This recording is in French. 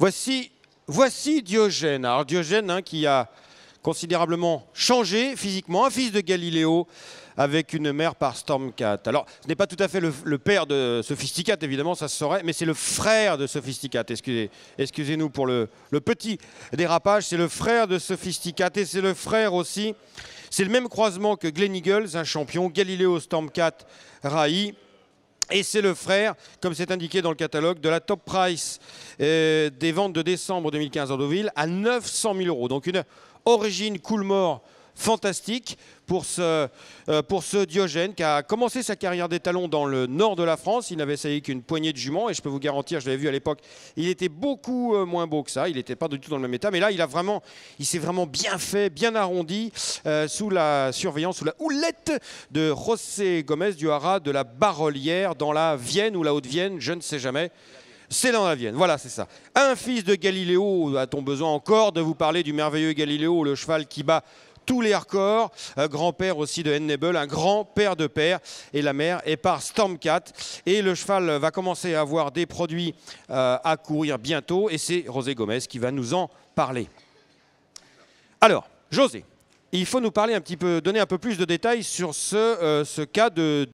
Voici, voici Diogène. Alors Diogène hein, qui a considérablement changé physiquement, un fils de Galiléo avec une mère par Stormcat. Alors, ce n'est pas tout à fait le, père de Sophisticate, évidemment, ça se saurait, mais c'est le frère de Sophisticate. Excusez, excusez-nous pour le, petit dérapage, c'est le frère de Sophisticate et c'est le frère aussi. C'est le même croisement que Glenn Eagles, un champion, Galileo Stormcat Rai. Et c'est le frère, comme c'est indiqué dans le catalogue, de la top price euh, des ventes de décembre 2015 à Deauville à 900 000 euros. Donc une origine Coolmore fantastique pour ce, euh, pour ce Diogène qui a commencé sa carrière d'étalon dans le nord de la France. Il n'avait essayé qu'une poignée de juments et je peux vous garantir, je l'avais vu à l'époque, il était beaucoup euh, moins beau que ça. Il n'était pas du tout dans le même état, mais là, il a vraiment, il s'est vraiment bien fait, bien arrondi euh, sous la surveillance, sous la houlette de José Gomez du Hara de la Barolière dans la Vienne ou la Haute-Vienne, je ne sais jamais c'est dans la Vienne. Voilà, c'est ça. Un fils de Galiléo, a-t-on besoin encore de vous parler du merveilleux Galiléo, le cheval qui bat tous les records, grand-père aussi de Hennebel, un grand-père de père, et la mère est par Stormcat. Et le cheval va commencer à avoir des produits euh, à courir bientôt, et c'est José Gomez qui va nous en parler. Alors, José, il faut nous parler un petit peu, donner un peu plus de détails sur ce, euh, ce cas de